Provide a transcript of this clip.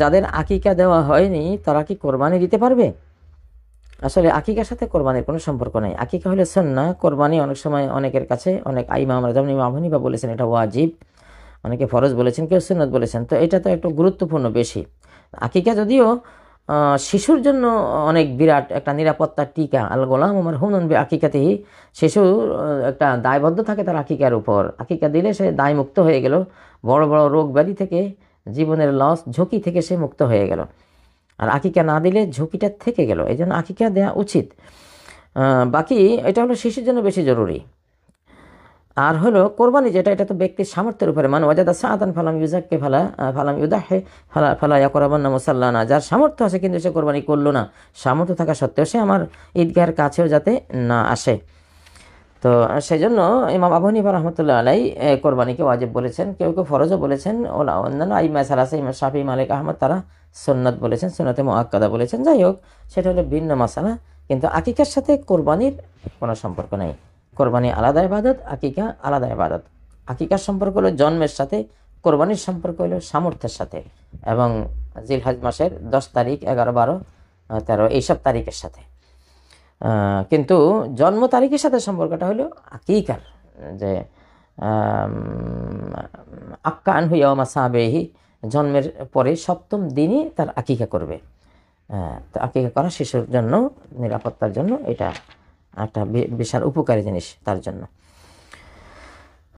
যাদের আকিকা দেওয়া হয়নি তারা কি কোরবানি দিতে পারবে আসলে আকিকার সাথে কোরবানির কোনো সম্পর্ক নেই আকিকা হলে না কোরবানি অনেক সময় অনেকের কাছে অনেক আইমামরা যেমন ইমাম বা বলেছেন এটা ওয়াজিব অনেকে ফরজ বলেছেন কেউ সুন্নত বলেছেন তো এটা তো একটু গুরুত্বপূর্ণ বেশি আকিকা যদিও শিশুর জন্য অনেক বিরাট একটা নিরাপত্তার টিকা আল গোলাম আমার হুনন আকিকাতেই শিশু একটা দায়বদ্ধ থাকে তার আকিকার উপর আকিকা দিলে সে দায়মুক্ত হয়ে গেল বড় বড় রোগ ব্যাধি থেকে জীবনের লস ঝুঁকি থেকে সে মুক্ত হয়ে গেল আর আকিকা না দিলে ঝুঁকিটা থেকে গেল এই জন্য আকিকা দেওয়া উচিত বাকি এটা হলো শিশুর জন্য বেশি জরুরি আর হলো কোরবানি যেটা এটা তো ব্যক্তির সামর্থ্যের উপরে মানে ওয়াজাদা সাদান ফালাম ইউজাককে ফালা ফালাম ইউদাহে ফালা ফালা ইয়াকরাবান্না মুসাল্লানা যার সামর্থ্য আছে কিন্তু সে কোরবানি করলো না সামর্থ্য থাকা সত্ত্বেও সে আমার ঈদগাহের কাছেও যাতে না আসে তো সেই জন্য ইমাম আবু হানিফা রহমতুল্লাহ আলাই কোরবানিকে ওয়াজিব বলেছেন কেউ কেউ ফরজও বলেছেন ওলা অন্যান্য আইমা সালাসা ইমা শাফি মালিক আহমদ তারা সন্ন্যত বলেছেন সন্ন্যতে মোয়াক্কাদা বলেছেন যাই হোক সেটা হলো ভিন্ন মাসালা কিন্তু আকিকার সাথে কোরবানির কোনো সম্পর্ক নেই কোরবানি আলাদা ইবাদত আকিকা আলাদা ইবাদত আকিকার সম্পর্ক হলো জন্মের সাথে কোরবানির সম্পর্ক হলো সামর্থ্যের সাথে এবং জিলহাজ মাসের দশ তারিখ এগারো বারো তেরো এইসব তারিখের সাথে কিন্তু জন্ম তারিখের সাথে সম্পর্কটা হলো আকিকার যে আক্কান হুইয়া সাবেহি জন্মের পরে সপ্তম দিনই তার আকিকা করবে তো আকিকা করা শিশুর জন্য নিরাপত্তার জন্য এটা একটা বিশাল উপকারী জিনিস তার জন্য